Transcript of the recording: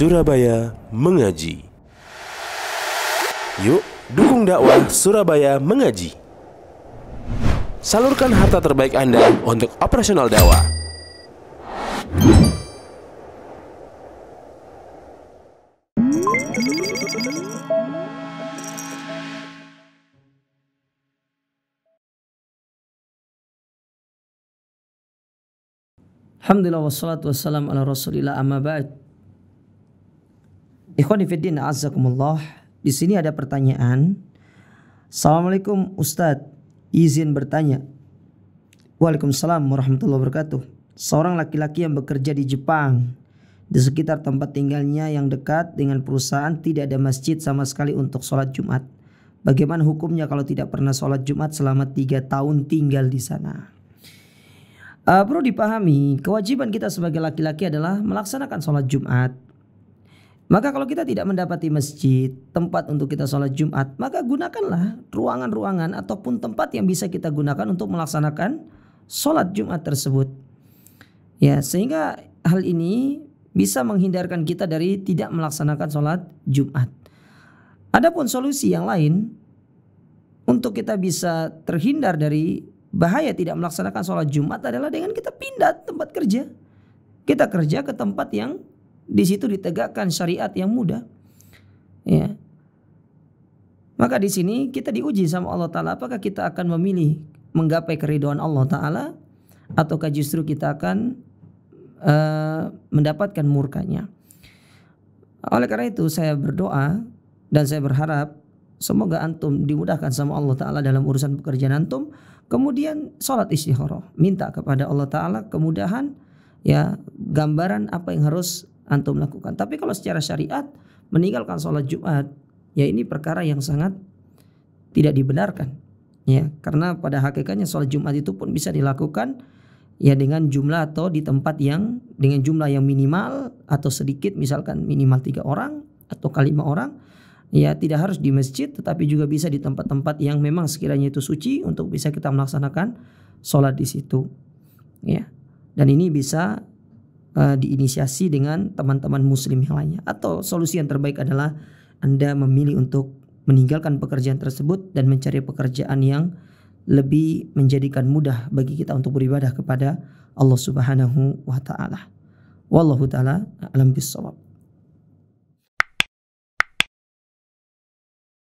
Surabaya Mengaji. Yuk, dukung dakwah Surabaya Mengaji. Salurkan harta terbaik Anda untuk operasional dakwah. Alhamdulillah wassalatu wassalamu ala rasulillah amma ba'd Ikhwanifiddin azakumullah. Di sini ada pertanyaan. Assalamualaikum Ustadz. Izin bertanya. Waalaikumsalam warahmatullahi wabarakatuh. Seorang laki-laki yang bekerja di Jepang. Di sekitar tempat tinggalnya yang dekat dengan perusahaan tidak ada masjid sama sekali untuk sholat Jumat. Bagaimana hukumnya kalau tidak pernah sholat Jumat selama tiga tahun tinggal di sana? Uh, perlu dipahami, kewajiban kita sebagai laki-laki adalah melaksanakan sholat Jumat maka kalau kita tidak mendapati masjid, tempat untuk kita sholat Jumat, maka gunakanlah ruangan-ruangan ataupun tempat yang bisa kita gunakan untuk melaksanakan sholat Jumat tersebut. Ya, sehingga hal ini bisa menghindarkan kita dari tidak melaksanakan sholat Jumat. Adapun solusi yang lain untuk kita bisa terhindar dari bahaya tidak melaksanakan sholat Jumat adalah dengan kita pindah tempat kerja. Kita kerja ke tempat yang di situ ditegakkan syariat yang mudah. Ya. Maka di sini kita diuji sama Allah Ta'ala apakah kita akan memilih menggapai keriduan Allah Ta'ala ataukah justru kita akan uh, mendapatkan murkanya. Oleh karena itu saya berdoa dan saya berharap semoga antum dimudahkan sama Allah Ta'ala dalam urusan pekerjaan antum. Kemudian sholat istikharah, minta kepada Allah Ta'ala kemudahan ya gambaran apa yang harus antum lakukan. Tapi kalau secara syariat meninggalkan sholat Jumat, ya ini perkara yang sangat tidak dibenarkan. Ya, karena pada hakikatnya sholat Jumat itu pun bisa dilakukan ya dengan jumlah atau di tempat yang dengan jumlah yang minimal atau sedikit misalkan minimal tiga orang atau lima orang ya tidak harus di masjid tetapi juga bisa di tempat-tempat yang memang sekiranya itu suci untuk bisa kita melaksanakan sholat di situ ya dan ini bisa Eh, diinisiasi dengan teman-teman muslim yang lainnya atau solusi yang terbaik adalah Anda memilih untuk meninggalkan pekerjaan tersebut dan mencari pekerjaan yang lebih menjadikan mudah bagi kita untuk beribadah kepada Allah Subhanahu wa taala. Wallahu taala alam bisawab.